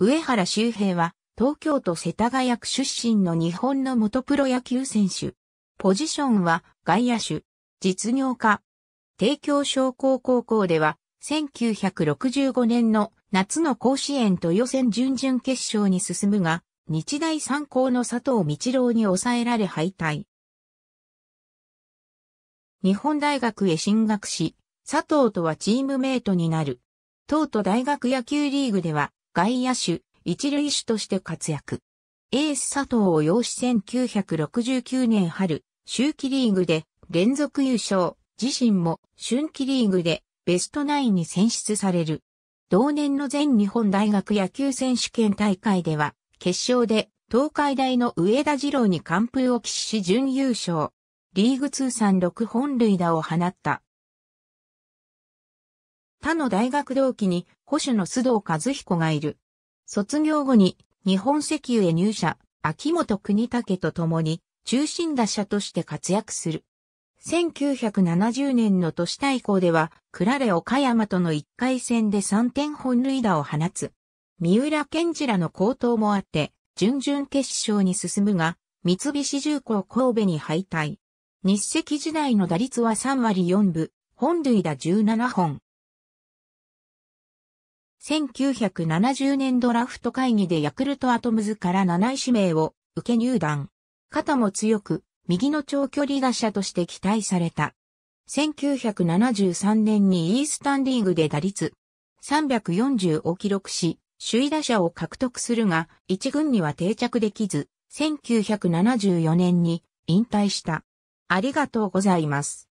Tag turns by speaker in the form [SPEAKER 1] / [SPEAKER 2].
[SPEAKER 1] 上原周平は、東京都世田谷区出身の日本の元プロ野球
[SPEAKER 2] 選手。ポジションは外野手、実業家。帝京商工高校では、1965年の夏の甲子園と予選準々決勝に進むが、日大三高の佐藤道郎に抑えられ敗退。日本大学へ進学し、佐藤とはチームメイトになる。東都大学野球リーグでは、外野手、一塁手として活躍。エース佐藤を養子1969年春、秋季リーグで連続優勝、自身も春季リーグでベストナインに選出される。同年の全日本大学野球選手権大会では、決勝で東海大の上田二郎に完封を喫し準優勝。リーグ通算6本塁打を放った他の大学同期に保守の須藤和彦がいる。卒業後に日本石油へ入社、秋元国武と共に中心打者として活躍する。1970年の都市対抗では、クラレ岡山との1回戦で3点本塁打を放つ。三浦健次らの高騰もあって、準々決勝に進むが、三菱重工神戸に敗退。日赤時代の打率は3割4分、本塁打17本、1970年ドラフト会議でヤクルトアトムズから7位指名を受け入団。肩も強く、右の長距離打者として期待された。1973年にイースタンリーグで打率340を記録し、首位打者を獲得するが、一軍には定着できず、1974年に
[SPEAKER 1] 引退した。ありがとうございます。